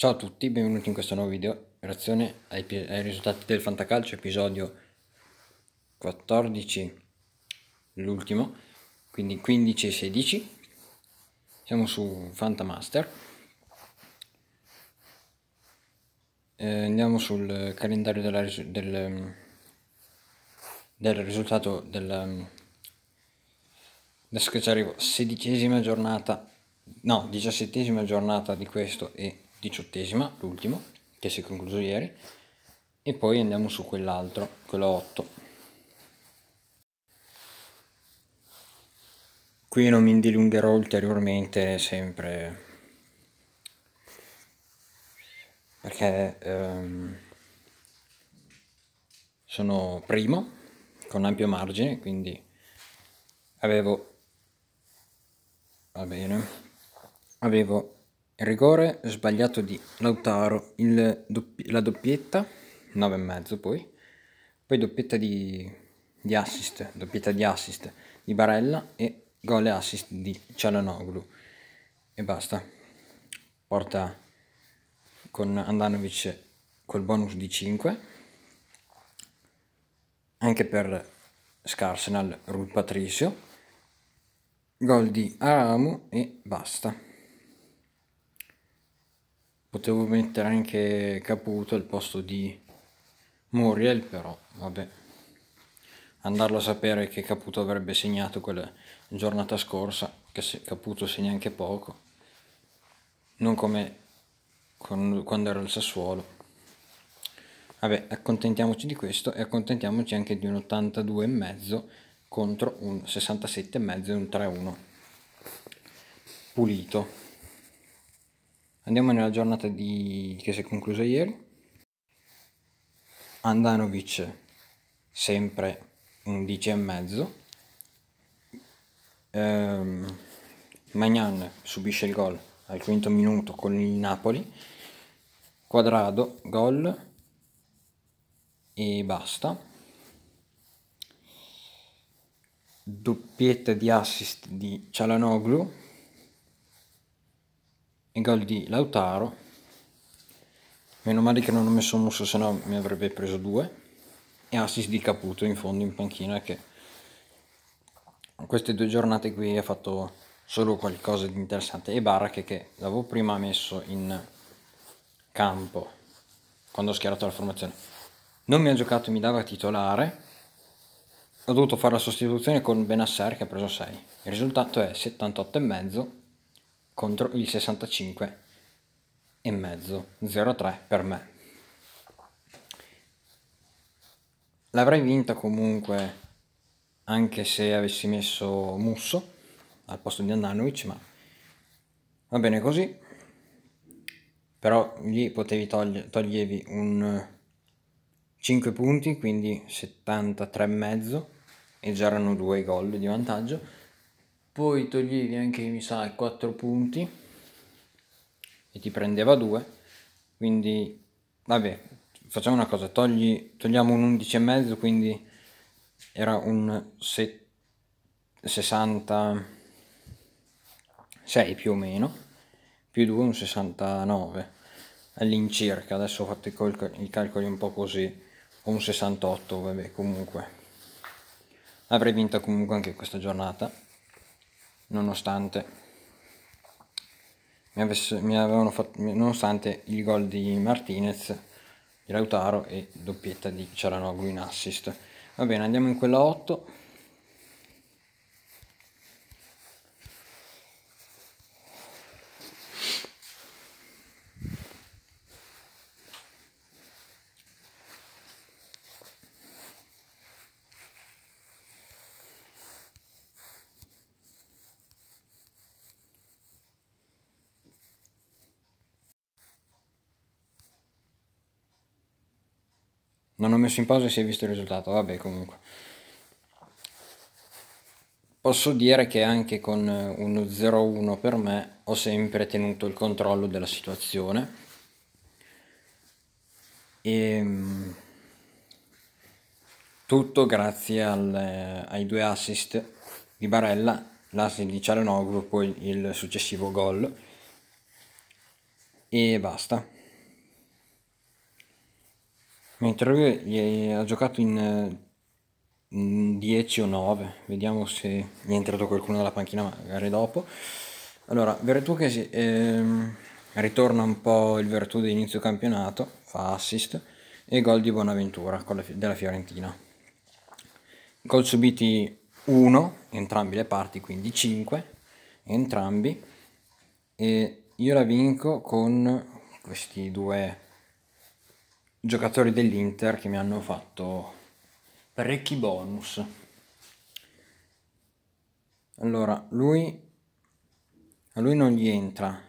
Ciao a tutti, benvenuti in questo nuovo video, reazione ai, ai, risultati del Fantacalcio, episodio 14, l'ultimo, quindi 15 e 16. Siamo su Fantamaster. Eh, andiamo sul calendario della, del, del risultato del... Adesso che ci arrivo, sedicesima giornata, no, diciassettesima giornata di questo e diciottesima, l'ultimo, che si è concluso ieri, e poi andiamo su quell'altro, quello 8. Qui non mi dilungherò ulteriormente sempre perché ehm, sono primo con ampio margine, quindi avevo, va bene, avevo rigore sbagliato di Lautaro, il, doppi, la doppietta, 9,5 poi, poi doppietta di, di, assist, doppietta di assist di Barella e gol e assist di Cialanoglu e basta. Porta con Andanovic col bonus di 5, anche per Scarsenal Rul Patricio, gol di Aramu e basta. Potevo mettere anche Caputo al posto di Muriel, però vabbè. Andarlo a sapere che Caputo avrebbe segnato quella giornata scorsa, che Caputo segna anche poco. Non come con, quando era il Sassuolo. Vabbè, accontentiamoci di questo e accontentiamoci anche di un 82,5 contro un 67,5 e un 3-1 pulito. Andiamo nella giornata di... che si è conclusa ieri. Andanovic sempre 11 e mezzo. Ehm, Magnan subisce il gol al quinto minuto con il Napoli. Quadrado, gol e basta. Doppietta di assist di Cialanoglu e gol di Lautaro meno male che non ho messo Musso se no mi avrebbe preso due e assist di Caputo in fondo in panchina che in queste due giornate qui ha fatto solo qualcosa di interessante e Baracche che l'avevo prima messo in campo quando ho schierato la formazione non mi ha giocato mi dava titolare ho dovuto fare la sostituzione con Benasser che ha preso 6 il risultato è 78,5 contro il 65 e mezzo 0,3 per me. L'avrei vinta comunque anche se avessi messo Musso al posto di Andanovic, ma va bene così. Però gli potevi togli toglievi un 5 punti, quindi 73,5 e già erano due gol di vantaggio poi toglievi anche mi sa 4 punti e ti prendeva 2 quindi vabbè facciamo una cosa togli, togliamo un 11 e mezzo quindi era un 66 più o meno più 2 un 69 all'incirca adesso ho fatto i calcoli un po' così o un 68 vabbè comunque avrei vinto comunque anche questa giornata nonostante mi, avesse, mi avevano fatto nonostante il gol di Martinez di Lautaro e doppietta di Cialanoglu in assist va bene andiamo in quella 8 Non ho messo in pausa e si è visto il risultato, vabbè comunque. Posso dire che anche con eh, uno 0-1 per me ho sempre tenuto il controllo della situazione. E, ehm, tutto grazie al, eh, ai due assist di Barella, l'assist di Cialanoglu, poi il successivo gol. E basta mentre lui ha giocato in, eh, in 10 o 9 vediamo se gli è entrato qualcuno dalla panchina magari dopo allora Vertù che si, ehm, ritorna un po' il Vertù di inizio campionato fa assist e gol di Bonaventura la, della Fiorentina gol subiti 1 entrambi le parti quindi 5 entrambi e io la vinco con questi due giocatori dell'Inter che mi hanno fatto parecchi bonus. Allora, lui a lui non gli entra.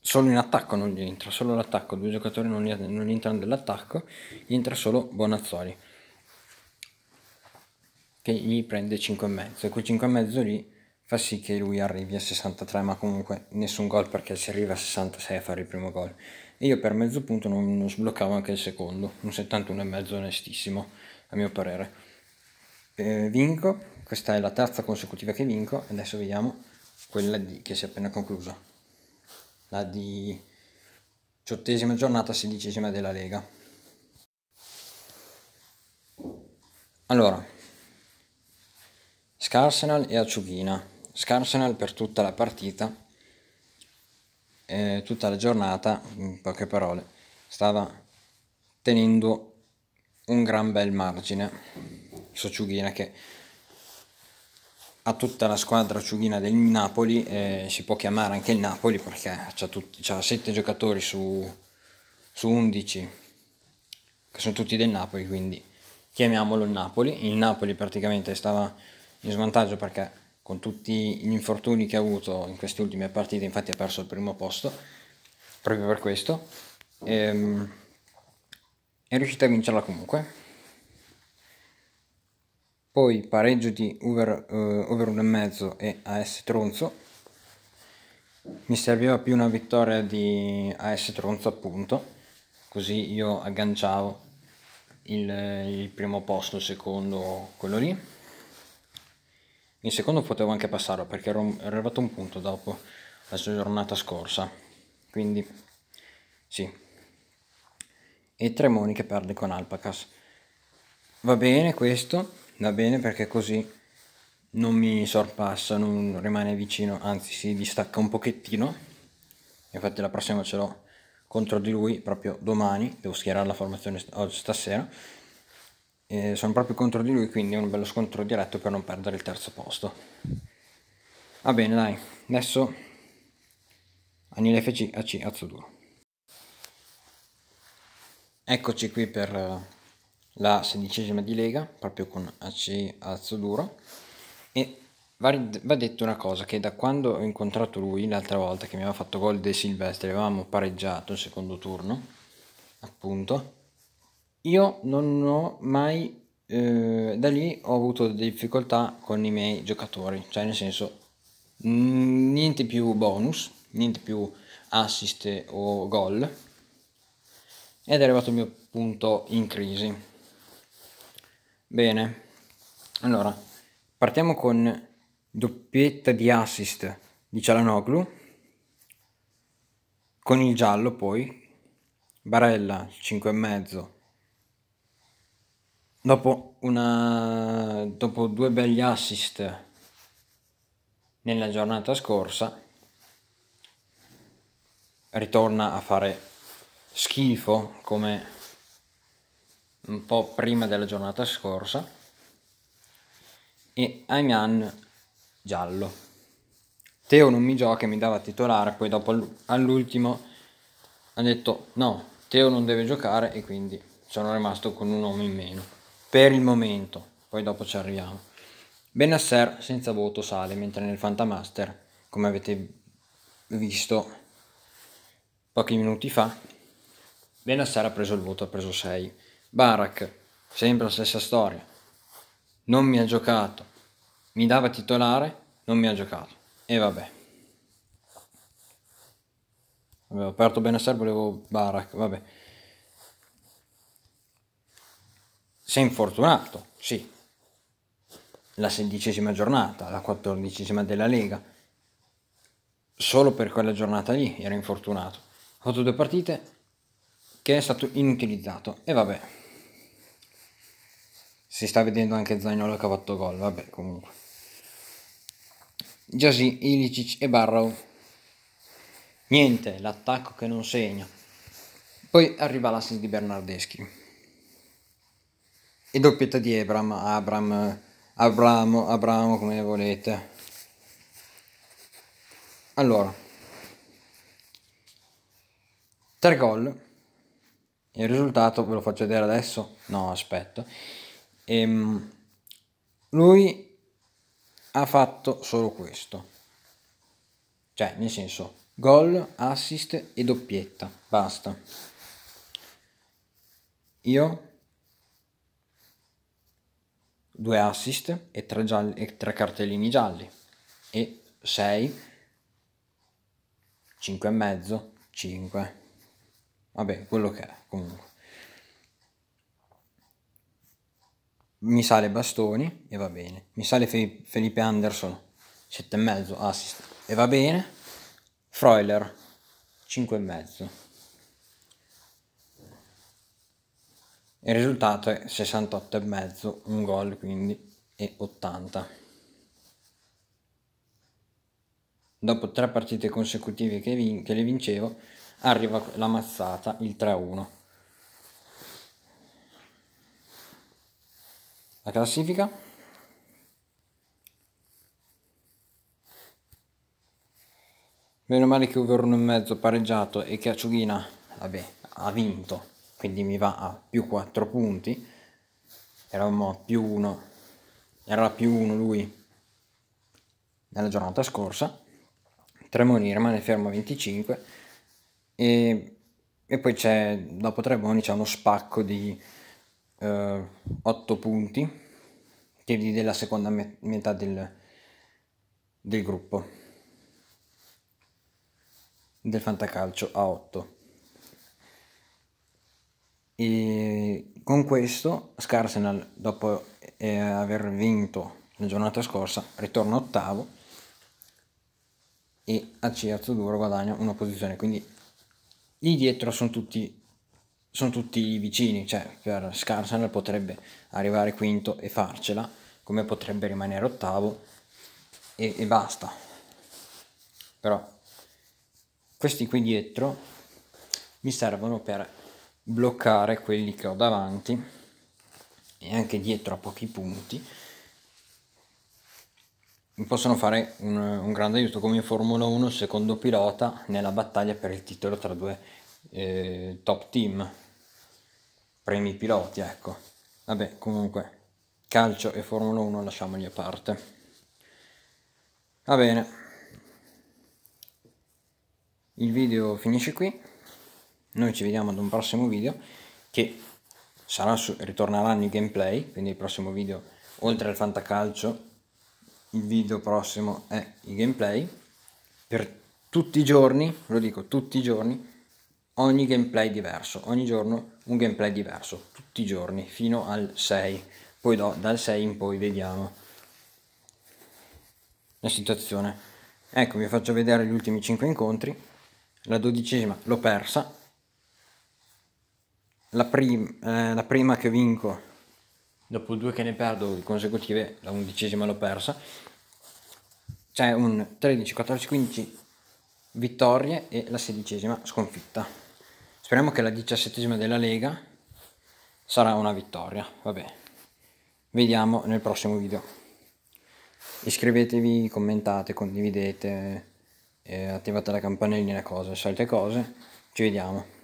Solo in attacco non gli entra, solo l'attacco, due giocatori non gli, non gli entrano dell'attacco, gli entra solo Bonazzoli che gli prende 5 e mezzo e quei 5 e mezzo lì fa sì che lui arrivi a 63 ma comunque nessun gol perché si arriva a 66 a fare il primo gol e io per mezzo punto non, non sbloccavo anche il secondo un 71,5 onestissimo a mio parere eh, vinco questa è la terza consecutiva che vinco adesso vediamo quella di, che si è appena conclusa la di diciottesima giornata sedicesima della Lega allora Scarsenal e Acciughina Scarsenal per tutta la partita, eh, tutta la giornata, in poche parole, stava tenendo un gran bel margine su Ciughina che ha tutta la squadra ciughina del Napoli eh, si può chiamare anche il Napoli perché ha 7 giocatori su, su 11 che sono tutti del Napoli quindi chiamiamolo il Napoli il Napoli praticamente stava in svantaggio perché con tutti gli infortuni che ha avuto in queste ultime partite, infatti ha perso il primo posto, proprio per questo, ehm, è riuscita a vincerla comunque. Poi pareggio di over, eh, over 1,5 e AS Tronzo. Mi serviva più una vittoria di AS Tronzo appunto, così io agganciavo il, il primo posto, il secondo, quello lì in secondo potevo anche passarlo perché ero, ero arrivato un punto dopo la giornata scorsa quindi sì e Tremoni che perde con Alpacas va bene questo va bene perché così non mi sorpassa non rimane vicino anzi si distacca un pochettino infatti la prossima ce l'ho contro di lui proprio domani devo schierare la formazione stasera eh, sono proprio contro di lui, quindi è un bello scontro diretto per non perdere il terzo posto. Va bene, dai, adesso Anile FC AC Azzo duro. Eccoci qui per eh, la sedicesima di Lega, proprio con AC Azzo duro. E va, va detto una cosa, che da quando ho incontrato lui l'altra volta, che mi aveva fatto gol De Silvestri, avevamo pareggiato il secondo turno, appunto, io non ho mai, eh, da lì ho avuto difficoltà con i miei giocatori, cioè nel senso niente più bonus, niente più assist o gol ed è arrivato il mio punto in crisi. Bene, allora partiamo con doppietta di assist di Cialanoglu con il giallo poi Barella 5 e mezzo Dopo, una, dopo due belli assist nella giornata scorsa, ritorna a fare schifo come un po' prima della giornata scorsa e Ayman giallo. Teo non mi gioca mi dava titolare, poi dopo all'ultimo ha detto no, Teo non deve giocare e quindi sono rimasto con un uomo in meno per il momento, poi dopo ci arriviamo. Benasser senza voto sale, mentre nel Fantamaster, come avete visto pochi minuti fa, Benasser ha preso il voto, ha preso 6. Barak, sempre la stessa storia, non mi ha giocato, mi dava titolare, non mi ha giocato. E vabbè. Avevo aperto Benasser, volevo Barak, vabbè. sei infortunato, sì, la sedicesima giornata, la quattordicesima della Lega, solo per quella giornata lì era infortunato, ha fatto due partite che è stato inutilizzato e vabbè, si sta vedendo anche Zagnolo che ha fatto gol, vabbè comunque. Giasì, Ilicic e Barrow. Niente, l'attacco che non segna. Poi arriva l'assist di Bernardeschi il doppietto di Abram, Abram, Abramo, Abramo come volete. Allora, tre gol. Il risultato ve lo faccio vedere adesso. No, aspetto. Ehm, lui ha fatto solo questo. Cioè, nel senso, gol, assist e doppietta. Basta. Io due assist e tre, gialli, e 3 cartellini gialli e 6 5 e mezzo 5 vabbè quello che è comunque mi sale Bastoni e va bene mi sale Fe Felipe Anderson 7 e mezzo assist e va bene froiler 5 e mezzo Il risultato è 68,5, un gol quindi e 80. Dopo tre partite consecutive che, vin- che le vincevo, arriva la mazzata, il 3-1. La classifica? Meno male che e mezzo pareggiato e che Acciughina, vabbè, ha vinto quindi mi va a più 4 punti, eravamo a più 1, era a più 1 lui nella giornata scorsa, Tremoni rimane fermo a 25 e, e poi c'è, dopo Tremoni c'è uno spacco di eh, 8 punti che è della seconda met metà del, del gruppo del fantacalcio a 8. E con questo Scarsenal, dopo eh, aver vinto la giornata scorsa, ritorna ottavo e AC Azzoduro guadagna una posizione. Quindi lì dietro sono tutti, sono tutti vicini, cioè per Scarsenal potrebbe arrivare quinto e farcela, come potrebbe rimanere ottavo e, e basta. Però questi qui dietro mi servono per bloccare quelli che ho davanti e anche dietro a pochi punti mi possono fare un, un grande aiuto come in Formula 1 secondo pilota nella battaglia per il titolo tra due eh, top team premi piloti ecco vabbè comunque calcio e Formula 1 lasciamoli a parte va bene il video finisce qui noi ci vediamo ad un prossimo video che sarà su, ritorneranno i gameplay, quindi il prossimo video oltre al fantacalcio, il video prossimo è i gameplay, per tutti i giorni, lo dico tutti i giorni, ogni gameplay diverso, ogni giorno un gameplay diverso, tutti i giorni, fino al 6, poi do, dal 6 in poi vediamo la situazione. Ecco, vi faccio vedere gli ultimi 5 incontri, la dodicesima l'ho persa, la, prim- eh, la prima che vinco dopo due che ne perdo consecutive, la undicesima l'ho persa, c'è un 13, 14, 15 vittorie e la sedicesima sconfitta. Speriamo che la diciassettesima della Lega sarà una vittoria, vabbè. Vediamo nel prossimo video. Iscrivetevi, commentate, condividete, eh, attivate la campanellina, cose, solite cose. Ci vediamo.